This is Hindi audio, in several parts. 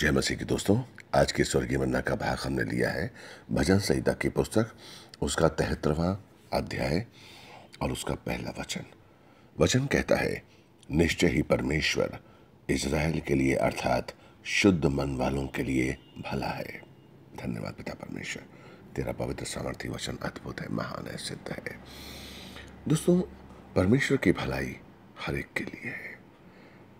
जय मसीह के दोस्तों आज के स्वर्गीय मन्ना का भाग हमने लिया है भजन संहिता की पुस्तक उसका तिहत्तरवां अध्याय और उसका पहला वचन वचन कहता है निश्चय ही परमेश्वर इज़राइल के लिए अर्थात शुद्ध मन वालों के लिए भला है धन्यवाद पिता परमेश्वर तेरा पवित्र सामर्थ्य वचन अद्भुत है महान है सिद्ध है दोस्तों परमेश्वर की भलाई हर एक के लिए है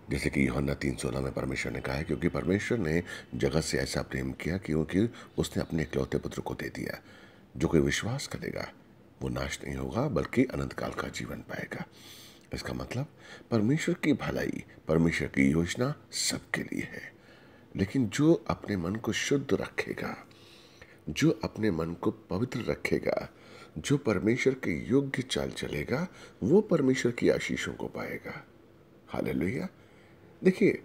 जैसे कि योहन्ना तीन सोलह में परमेश्वर ने कहा है क्योंकि परमेश्वर ने जगत से ऐसा प्रेम किया क्योंकि उसने अपने इकलौते पुत्र को दे दिया जो कोई विश्वास करेगा वो नाश नहीं होगा बल्कि अनंत काल का जीवन पाएगा इसका मतलब परमेश्वर की भलाई परमेश्वर की योजना सबके लिए है लेकिन जो अपने मन को शुद्ध रखेगा जो अपने मन को पवित्र रखेगा जो परमेश्वर के योग्य चाल चलेगा वो परमेश्वर की आशीषों को पाएगा लोहिया देखिए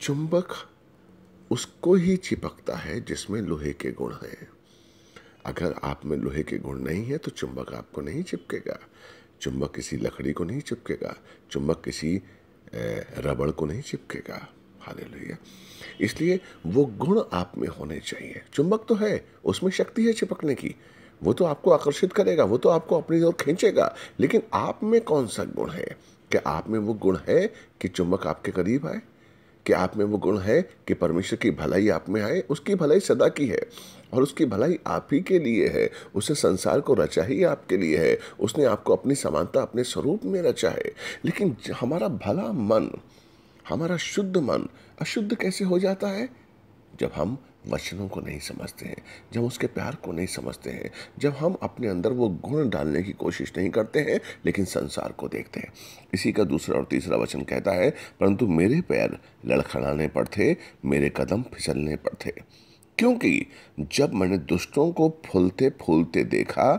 चुंबक उसको ही चिपकता है जिसमें लोहे के गुण हैं अगर आप में लोहे के गुण नहीं है तो चुंबक आपको नहीं चिपकेगा चुंबक किसी लकड़ी को नहीं चिपकेगा चुंबक किसी रबड़ को नहीं चिपकेगा हाल लोहिया इसलिए वो गुण आप में होने चाहिए चुंबक तो है उसमें शक्ति है चिपकने की वो तो आपको आकर्षित करेगा वो तो आपको अपनी ओर खींचेगा लेकिन आप में कौन सा गुण है क्या आप में वो गुण है कि चुम्बक आपके करीब आए कि आप में वो गुण है कि परमेश्वर की भलाई आप में आए उसकी भलाई सदा की है और उसकी भलाई आप ही के लिए है उसे संसार को रचा ही आपके लिए है उसने आपको अपनी समानता अपने स्वरूप में रचा है लेकिन हमारा भला मन हमारा शुद्ध मन अशुद्ध कैसे हो जाता है जब हम वचनों को नहीं समझते हैं जब उसके प्यार को नहीं समझते हैं जब हम अपने अंदर वो गुण डालने की कोशिश नहीं करते हैं लेकिन संसार को देखते हैं इसी का दूसरा और तीसरा वचन कहता है परंतु मेरे पैर लड़खड़ाने पर थे मेरे कदम फिसलने पर थे क्योंकि जब मैंने दुष्टों को फूलते फूलते देखा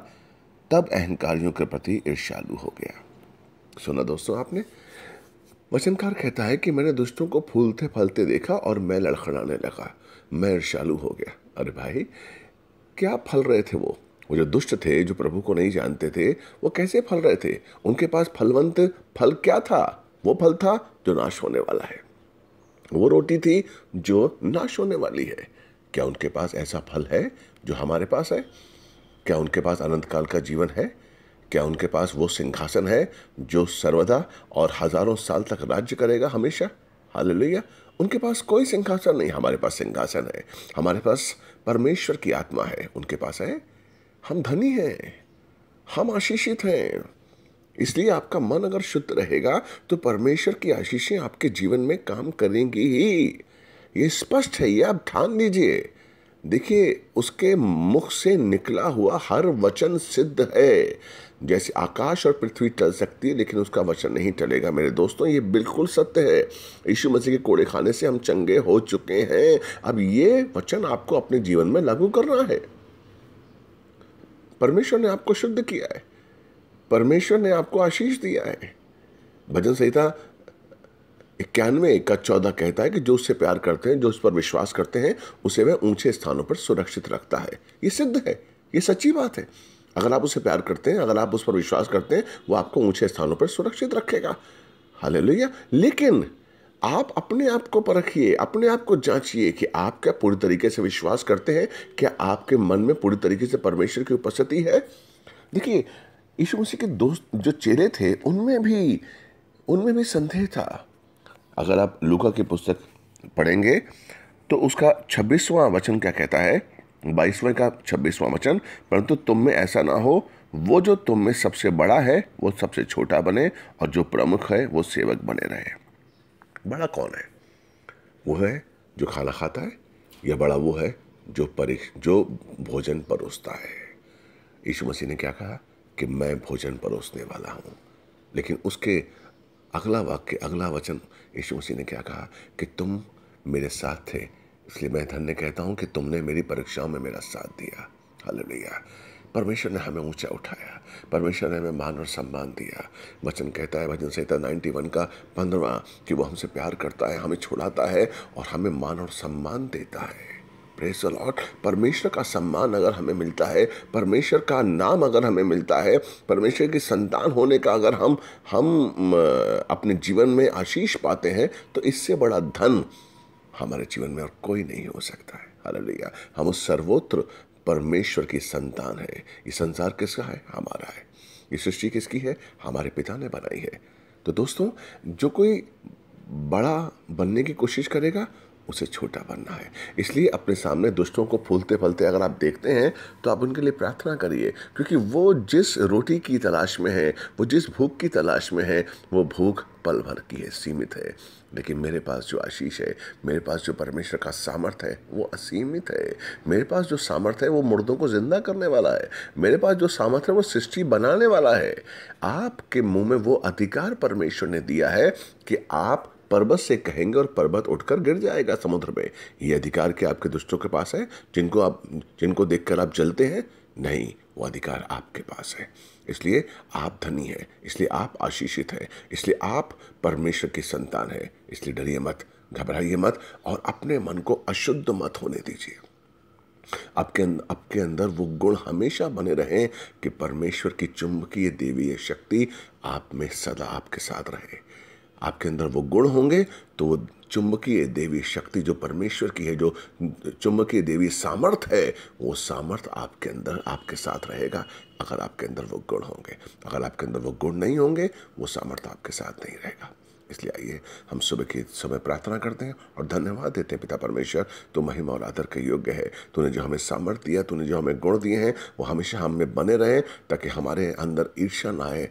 तब अहंकारियों के प्रति ईर्ष्यालु हो गया सुना दोस्तों आपने वचनकार कहता है कि मैंने दुष्टों को फूलते फलते देखा और मैं लड़खड़ाने लगा मैं ईर्षालु हो गया अरे भाई क्या फल रहे थे वो वो जो दुष्ट थे जो प्रभु को नहीं जानते थे वो कैसे फल रहे थे उनके पास फलवंत फल क्या था वो फल था जो नाश होने वाला है वो रोटी थी जो नाश होने वाली है क्या उनके पास ऐसा फल है जो हमारे पास है क्या उनके पास अनंत काल का जीवन है क्या उनके पास वो सिंहासन है जो सर्वदा और हजारों साल तक राज्य करेगा हमेशा हाल उनके पास कोई सिंहासन नहीं हमारे पास सिंहासन है हमारे पास परमेश्वर की आत्मा है उनके पास है हम धनी हैं हम आशीषित हैं इसलिए आपका मन अगर शुद्ध रहेगा तो परमेश्वर की आशीषें आपके जीवन में काम करेंगी ही ये स्पष्ट है ये आप ध्यान लीजिए देखिए उसके मुख से निकला हुआ हर वचन सिद्ध है जैसे आकाश और पृथ्वी टल सकती है लेकिन उसका वचन नहीं टलेगा मेरे दोस्तों ये बिल्कुल सत्य है यीशु मसीह के कोड़े खाने से हम चंगे हो चुके हैं अब ये वचन आपको अपने जीवन में लागू करना है परमेश्वर ने आपको शुद्ध किया है परमेश्वर ने आपको आशीष दिया है भजन संहिता इक्यानवे का चौदह कहता है कि जो उससे प्यार करते हैं जो उस पर विश्वास करते हैं उसे वह ऊंचे स्थानों पर सुरक्षित रखता है ये सिद्ध है ये सच्ची बात है अगर आप उसे प्यार करते हैं अगर आप उस पर विश्वास करते हैं वो आपको ऊंचे स्थानों पर सुरक्षित रखेगा हाल लेकिन आप अपने आप को परखिए अपने आप को जांचिए कि आप क्या पूरी तरीके से विश्वास करते हैं क्या आपके मन में पूरी तरीके से परमेश्वर की उपस्थिति है देखिए यीशु मसीह के दोस्त जो चेले थे उनमें भी उनमें भी संदेह था अगर आप लुका की पुस्तक पढ़ेंगे तो उसका छब्बीसवां वचन क्या कहता है बाईसवें का छब्बीसवां वचन परंतु तुम में ऐसा ना हो वो जो तुम में सबसे बड़ा है वो सबसे छोटा बने और जो प्रमुख है वो सेवक बने रहे बड़ा कौन है वो है जो खाना खाता है या बड़ा वो है जो परिख जो भोजन परोसता है यीशु मसीह ने क्या कहा कि मैं भोजन परोसने वाला हूँ लेकिन उसके अगला वाक्य अगला वचन यीशु मसीह ने क्या कहा कि तुम मेरे साथ थे इसलिए मैं धन्य कहता हूँ कि तुमने मेरी परीक्षाओं में मेरा साथ दिया हालेलुया परमेश्वर ने हमें ऊंचा उठाया परमेश्वर ने हमें मान और सम्मान दिया वचन कहता है भजन संहिता वन का पंद्रवा कि वो हमसे प्यार करता है हमें छुड़ाता है और हमें मान और सम्मान देता है प्रेस लॉर्ड परमेश्वर का सम्मान अगर हमें मिलता है परमेश्वर का नाम अगर हमें मिलता है परमेश्वर की संतान होने का अगर हम हम अपने जीवन में आशीष पाते हैं तो इससे बड़ा धन हमारे जीवन में और कोई नहीं हो सकता है हालेलुया हम उस सर्वोत्र परमेश्वर की संतान है ये संसार किसका है हमारा है ये सृष्टि किसकी है हमारे पिता ने बनाई है तो दोस्तों जो कोई बड़ा बनने की कोशिश करेगा उसे छोटा बनना है इसलिए अपने सामने दुष्टों को फूलते फलते अगर आप देखते हैं तो आप उनके लिए प्रार्थना करिए क्योंकि वो जिस रोटी की तलाश में है वो जिस भूख की तलाश में है वो भूख पल भर की है सीमित है लेकिन मेरे पास जो आशीष है मेरे पास जो परमेश्वर का सामर्थ्य है वो असीमित है मेरे पास जो सामर्थ्य है वो मुर्दों को ज़िंदा करने वाला है मेरे पास जो सामर्थ्य है वो सृष्टि बनाने वाला है आपके मुंह में वो अधिकार परमेश्वर ने दिया है कि आप पर्वत से कहेंगे और पर्वत उठकर गिर जाएगा समुद्र में ये अधिकार क्या आपके दुष्टों के पास है जिनको आप जिनको देखकर आप जलते हैं नहीं वो अधिकार आपके पास है इसलिए आप धनी हैं इसलिए आप आशीषित हैं इसलिए आप परमेश्वर की संतान है इसलिए डरिए मत घबराइए मत और अपने मन को अशुद्ध मत होने दीजिए आपके आपके अंदर वो गुण हमेशा बने रहें कि परमेश्वर की चुंबकीय देवीय शक्ति आप में सदा आपके साथ रहे आपके अंदर वो गुण होंगे तो वो चुंबकीय देवी शक्ति जो परमेश्वर की है जो चुंबकीय देवी सामर्थ है वो सामर्थ आपके अंदर आपके साथ रहेगा अगर आपके अंदर वो गुण होंगे अगर आपके अंदर वो गुण नहीं होंगे वो सामर्थ आपके साथ नहीं रहेगा इसलिए आइए हम सुबह के समय प्रार्थना करते हैं और धन्यवाद देते हैं पिता परमेश्वर तो महिमा और आदर के योग्य है तूने जो हमें सामर्थ्य दिया तूने जो हमें गुण दिए हैं वो हमेशा हम में बने रहें ताकि हमारे अंदर ईर्ष्या ना आए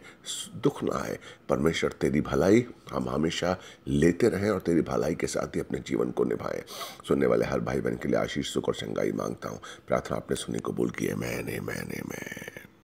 दुख ना आए परमेश्वर तेरी भलाई हम हमेशा लेते रहें और तेरी भलाई के साथ ही अपने जीवन को निभाएं सुनने वाले हर भाई बहन के लिए आशीष सुख और चंगाई मांगता हूँ प्रार्थना आपने सुनने को बोल की है मैंने मैंने मैं